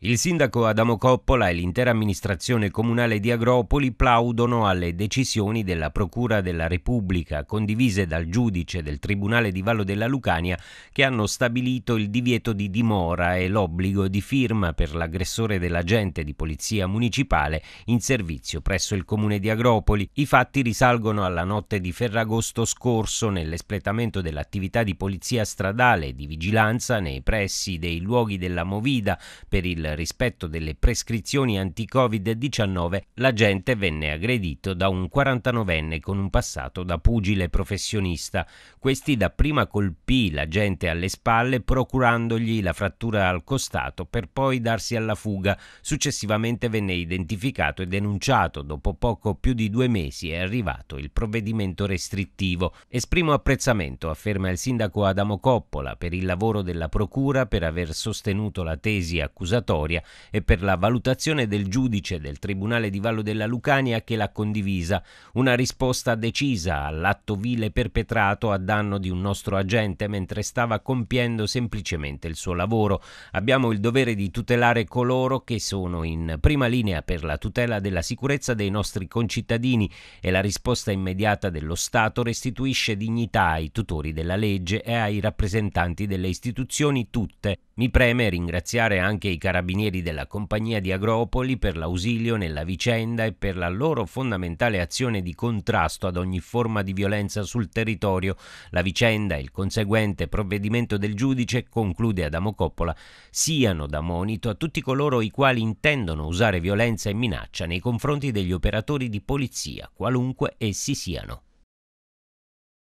Il sindaco Adamo Coppola e l'intera amministrazione comunale di Agropoli plaudono alle decisioni della Procura della Repubblica, condivise dal giudice del Tribunale di Vallo della Lucania, che hanno stabilito il divieto di dimora e l'obbligo di firma per l'aggressore dell'agente di polizia municipale in servizio presso il comune di Agropoli. I fatti risalgono alla notte di Ferragosto scorso nell'espletamento dell'attività di polizia stradale e di vigilanza nei pressi dei luoghi della Movida per il rispetto delle prescrizioni anti-Covid-19, l'agente venne aggredito da un 49enne con un passato da pugile professionista. Questi dapprima colpì l'agente alle spalle procurandogli la frattura al costato per poi darsi alla fuga. Successivamente venne identificato e denunciato. Dopo poco più di due mesi è arrivato il provvedimento restrittivo. Esprimo apprezzamento, afferma il sindaco Adamo Coppola, per il lavoro della Procura per aver sostenuto la tesi accusatoria Vittoria e per la valutazione del giudice del Tribunale di Vallo della Lucania che l'ha condivisa, una risposta decisa all'atto vile perpetrato a danno di un nostro agente mentre stava compiendo semplicemente il suo lavoro. Abbiamo il dovere di tutelare coloro che sono in prima linea per la tutela della sicurezza dei nostri concittadini e la risposta immediata dello Stato restituisce dignità ai tutori della legge e ai rappresentanti delle istituzioni tutte. Mi preme ringraziare anche i carabinieri carabinieri della compagnia di Agropoli per l'ausilio nella vicenda e per la loro fondamentale azione di contrasto ad ogni forma di violenza sul territorio. La vicenda e il conseguente provvedimento del giudice, conclude Adamo Coppola, siano da monito a tutti coloro i quali intendono usare violenza e minaccia nei confronti degli operatori di polizia, qualunque essi siano.